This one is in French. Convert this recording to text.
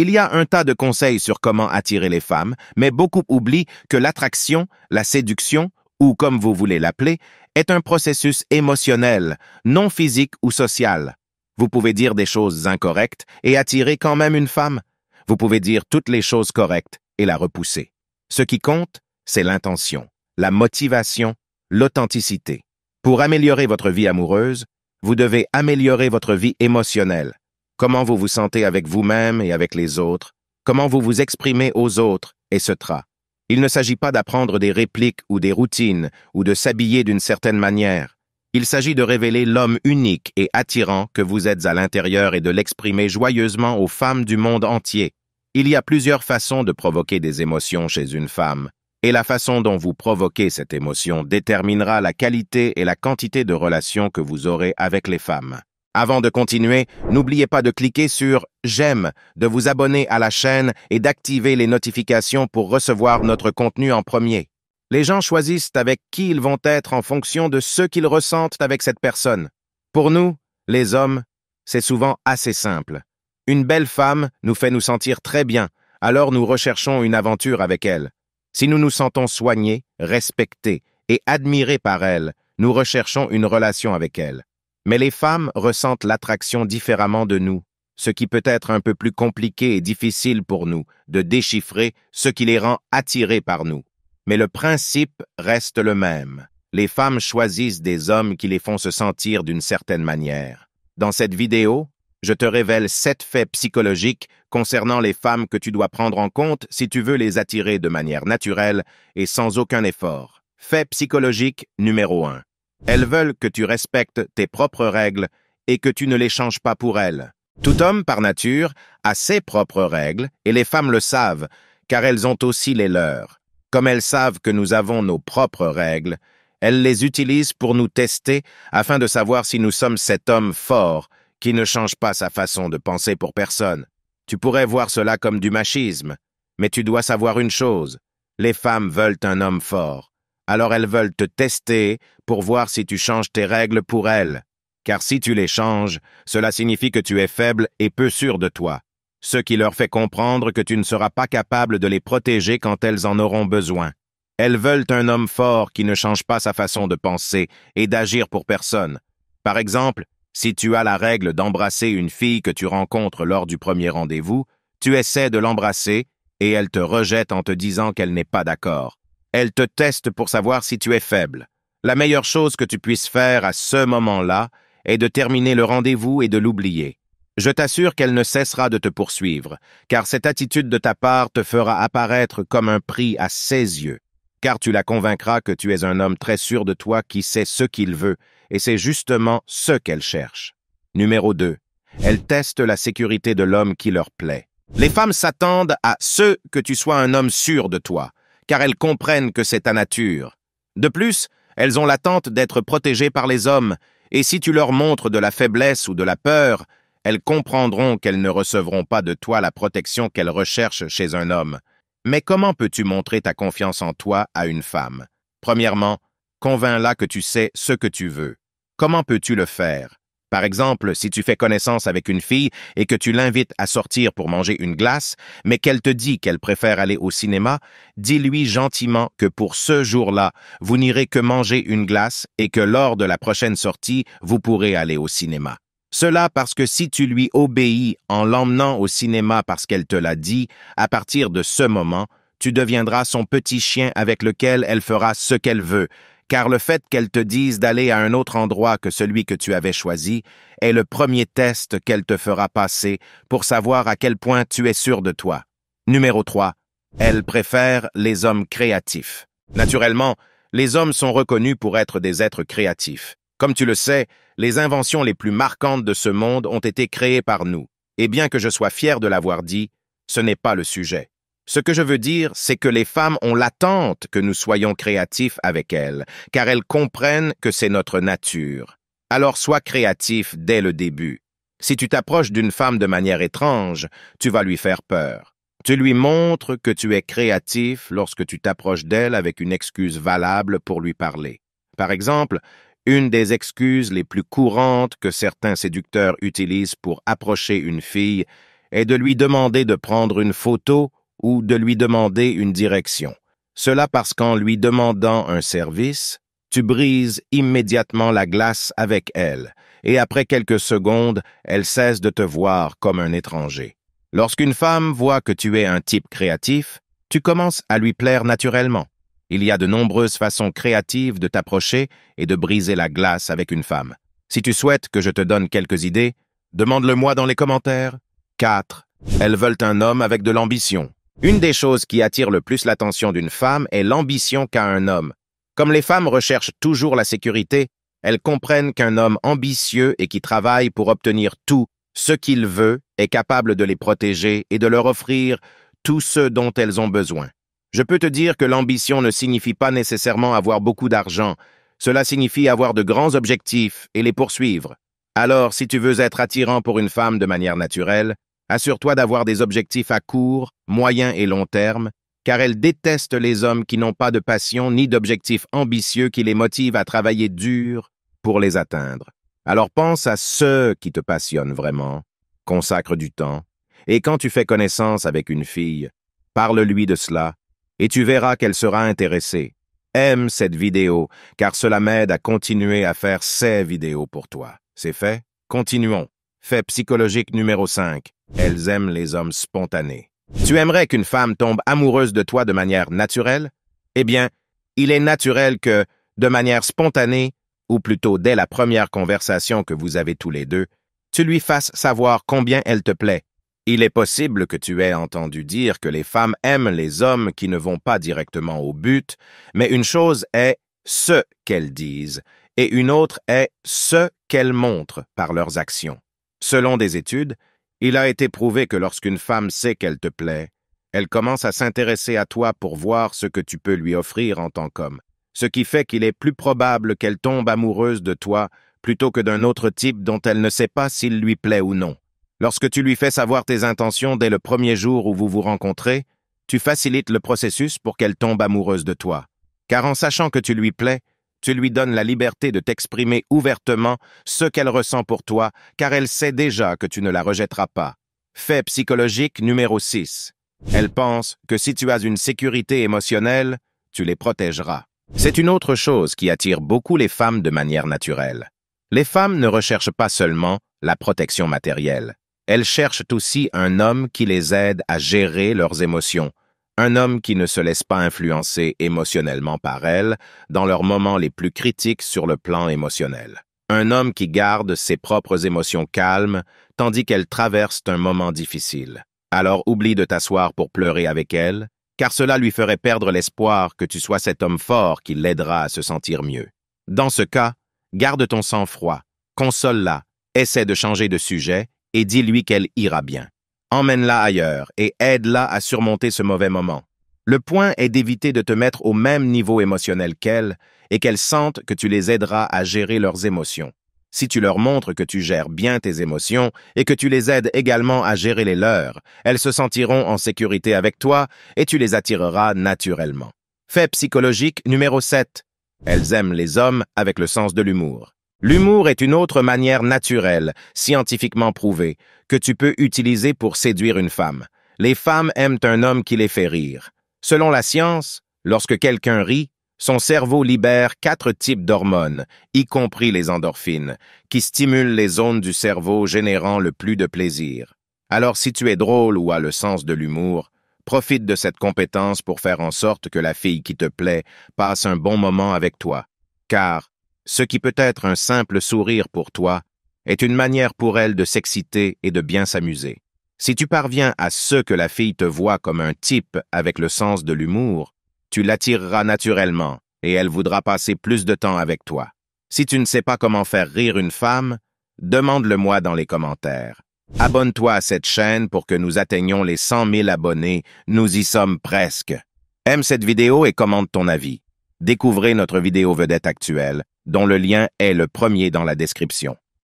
Il y a un tas de conseils sur comment attirer les femmes, mais beaucoup oublient que l'attraction, la séduction, ou comme vous voulez l'appeler, est un processus émotionnel, non physique ou social. Vous pouvez dire des choses incorrectes et attirer quand même une femme. Vous pouvez dire toutes les choses correctes et la repousser. Ce qui compte, c'est l'intention, la motivation, l'authenticité. Pour améliorer votre vie amoureuse, vous devez améliorer votre vie émotionnelle comment vous vous sentez avec vous-même et avec les autres, comment vous vous exprimez aux autres, et ce Il ne s'agit pas d'apprendre des répliques ou des routines, ou de s'habiller d'une certaine manière. Il s'agit de révéler l'homme unique et attirant que vous êtes à l'intérieur et de l'exprimer joyeusement aux femmes du monde entier. Il y a plusieurs façons de provoquer des émotions chez une femme, et la façon dont vous provoquez cette émotion déterminera la qualité et la quantité de relations que vous aurez avec les femmes. Avant de continuer, n'oubliez pas de cliquer sur « J'aime », de vous abonner à la chaîne et d'activer les notifications pour recevoir notre contenu en premier. Les gens choisissent avec qui ils vont être en fonction de ce qu'ils ressentent avec cette personne. Pour nous, les hommes, c'est souvent assez simple. Une belle femme nous fait nous sentir très bien, alors nous recherchons une aventure avec elle. Si nous nous sentons soignés, respectés et admirés par elle, nous recherchons une relation avec elle. Mais les femmes ressentent l'attraction différemment de nous, ce qui peut être un peu plus compliqué et difficile pour nous de déchiffrer ce qui les rend attirées par nous. Mais le principe reste le même. Les femmes choisissent des hommes qui les font se sentir d'une certaine manière. Dans cette vidéo, je te révèle sept faits psychologiques concernant les femmes que tu dois prendre en compte si tu veux les attirer de manière naturelle et sans aucun effort. Fait psychologique numéro 1. Elles veulent que tu respectes tes propres règles et que tu ne les changes pas pour elles. Tout homme, par nature, a ses propres règles, et les femmes le savent, car elles ont aussi les leurs. Comme elles savent que nous avons nos propres règles, elles les utilisent pour nous tester afin de savoir si nous sommes cet homme fort qui ne change pas sa façon de penser pour personne. Tu pourrais voir cela comme du machisme, mais tu dois savoir une chose. Les femmes veulent un homme fort alors elles veulent te tester pour voir si tu changes tes règles pour elles. Car si tu les changes, cela signifie que tu es faible et peu sûr de toi, ce qui leur fait comprendre que tu ne seras pas capable de les protéger quand elles en auront besoin. Elles veulent un homme fort qui ne change pas sa façon de penser et d'agir pour personne. Par exemple, si tu as la règle d'embrasser une fille que tu rencontres lors du premier rendez-vous, tu essaies de l'embrasser et elle te rejette en te disant qu'elle n'est pas d'accord. Elle te teste pour savoir si tu es faible. La meilleure chose que tu puisses faire à ce moment-là est de terminer le rendez-vous et de l'oublier. Je t'assure qu'elle ne cessera de te poursuivre, car cette attitude de ta part te fera apparaître comme un prix à ses yeux, car tu la convaincras que tu es un homme très sûr de toi qui sait ce qu'il veut, et c'est justement ce qu'elle cherche. Numéro 2. Elle teste la sécurité de l'homme qui leur plaît. Les femmes s'attendent à ce que tu sois un homme sûr de toi, car elles comprennent que c'est ta nature. De plus, elles ont l'attente d'être protégées par les hommes, et si tu leur montres de la faiblesse ou de la peur, elles comprendront qu'elles ne recevront pas de toi la protection qu'elles recherchent chez un homme. Mais comment peux-tu montrer ta confiance en toi à une femme Premièrement, convainc-la que tu sais ce que tu veux. Comment peux-tu le faire par exemple, si tu fais connaissance avec une fille et que tu l'invites à sortir pour manger une glace, mais qu'elle te dit qu'elle préfère aller au cinéma, dis-lui gentiment que pour ce jour-là, vous n'irez que manger une glace et que lors de la prochaine sortie, vous pourrez aller au cinéma. Cela parce que si tu lui obéis en l'emmenant au cinéma parce qu'elle te l'a dit, à partir de ce moment, tu deviendras son petit chien avec lequel elle fera ce qu'elle veut, car le fait qu'elle te dise d'aller à un autre endroit que celui que tu avais choisi est le premier test qu'elle te fera passer pour savoir à quel point tu es sûr de toi. Numéro 3. Elle préfère les hommes créatifs. Naturellement, les hommes sont reconnus pour être des êtres créatifs. Comme tu le sais, les inventions les plus marquantes de ce monde ont été créées par nous. Et bien que je sois fier de l'avoir dit, ce n'est pas le sujet. Ce que je veux dire, c'est que les femmes ont l'attente que nous soyons créatifs avec elles, car elles comprennent que c'est notre nature. Alors sois créatif dès le début. Si tu t'approches d'une femme de manière étrange, tu vas lui faire peur. Tu lui montres que tu es créatif lorsque tu t'approches d'elle avec une excuse valable pour lui parler. Par exemple, une des excuses les plus courantes que certains séducteurs utilisent pour approcher une fille est de lui demander de prendre une photo ou de lui demander une direction. Cela parce qu'en lui demandant un service, tu brises immédiatement la glace avec elle, et après quelques secondes, elle cesse de te voir comme un étranger. Lorsqu'une femme voit que tu es un type créatif, tu commences à lui plaire naturellement. Il y a de nombreuses façons créatives de t'approcher et de briser la glace avec une femme. Si tu souhaites que je te donne quelques idées, demande-le-moi dans les commentaires. 4. Elles veulent un homme avec de l'ambition. Une des choses qui attire le plus l'attention d'une femme est l'ambition qu'a un homme. Comme les femmes recherchent toujours la sécurité, elles comprennent qu'un homme ambitieux et qui travaille pour obtenir tout ce qu'il veut est capable de les protéger et de leur offrir tout ce dont elles ont besoin. Je peux te dire que l'ambition ne signifie pas nécessairement avoir beaucoup d'argent, cela signifie avoir de grands objectifs et les poursuivre. Alors, si tu veux être attirant pour une femme de manière naturelle, Assure-toi d'avoir des objectifs à court, moyen et long terme, car elle déteste les hommes qui n'ont pas de passion ni d'objectifs ambitieux qui les motivent à travailler dur pour les atteindre. Alors pense à ceux qui te passionnent vraiment, consacre du temps, et quand tu fais connaissance avec une fille, parle-lui de cela, et tu verras qu'elle sera intéressée. Aime cette vidéo, car cela m'aide à continuer à faire ces vidéos pour toi. C'est fait? Continuons. Fait psychologique numéro 5. Elles aiment les hommes spontanés. Tu aimerais qu'une femme tombe amoureuse de toi de manière naturelle? Eh bien, il est naturel que, de manière spontanée, ou plutôt dès la première conversation que vous avez tous les deux, tu lui fasses savoir combien elle te plaît. Il est possible que tu aies entendu dire que les femmes aiment les hommes qui ne vont pas directement au but, mais une chose est ce qu'elles disent et une autre est ce qu'elles montrent par leurs actions. Selon des études, il a été prouvé que lorsqu'une femme sait qu'elle te plaît, elle commence à s'intéresser à toi pour voir ce que tu peux lui offrir en tant qu'homme, ce qui fait qu'il est plus probable qu'elle tombe amoureuse de toi plutôt que d'un autre type dont elle ne sait pas s'il lui plaît ou non. Lorsque tu lui fais savoir tes intentions dès le premier jour où vous vous rencontrez, tu facilites le processus pour qu'elle tombe amoureuse de toi. Car en sachant que tu lui plais, tu lui donnes la liberté de t'exprimer ouvertement ce qu'elle ressent pour toi, car elle sait déjà que tu ne la rejetteras pas. Fait psychologique numéro 6. Elle pense que si tu as une sécurité émotionnelle, tu les protégeras. C'est une autre chose qui attire beaucoup les femmes de manière naturelle. Les femmes ne recherchent pas seulement la protection matérielle. Elles cherchent aussi un homme qui les aide à gérer leurs émotions, un homme qui ne se laisse pas influencer émotionnellement par elle dans leurs moments les plus critiques sur le plan émotionnel. Un homme qui garde ses propres émotions calmes tandis qu'elle traverse un moment difficile. Alors oublie de t'asseoir pour pleurer avec elle, car cela lui ferait perdre l'espoir que tu sois cet homme fort qui l'aidera à se sentir mieux. Dans ce cas, garde ton sang-froid, console-la, essaie de changer de sujet et dis-lui qu'elle ira bien. Emmène-la ailleurs et aide-la à surmonter ce mauvais moment. Le point est d'éviter de te mettre au même niveau émotionnel qu'elle et qu'elles sentent que tu les aideras à gérer leurs émotions. Si tu leur montres que tu gères bien tes émotions et que tu les aides également à gérer les leurs, elles se sentiront en sécurité avec toi et tu les attireras naturellement. Fait psychologique numéro 7. Elles aiment les hommes avec le sens de l'humour. L'humour est une autre manière naturelle, scientifiquement prouvée, que tu peux utiliser pour séduire une femme. Les femmes aiment un homme qui les fait rire. Selon la science, lorsque quelqu'un rit, son cerveau libère quatre types d'hormones, y compris les endorphines, qui stimulent les zones du cerveau générant le plus de plaisir. Alors si tu es drôle ou as le sens de l'humour, profite de cette compétence pour faire en sorte que la fille qui te plaît passe un bon moment avec toi. Car ce qui peut être un simple sourire pour toi est une manière pour elle de s'exciter et de bien s'amuser. Si tu parviens à ce que la fille te voit comme un type avec le sens de l'humour, tu l'attireras naturellement et elle voudra passer plus de temps avec toi. Si tu ne sais pas comment faire rire une femme, demande-le-moi dans les commentaires. Abonne-toi à cette chaîne pour que nous atteignions les 100 000 abonnés, nous y sommes presque. Aime cette vidéo et commente ton avis. Découvrez notre vidéo vedette actuelle, dont le lien est le premier dans la description.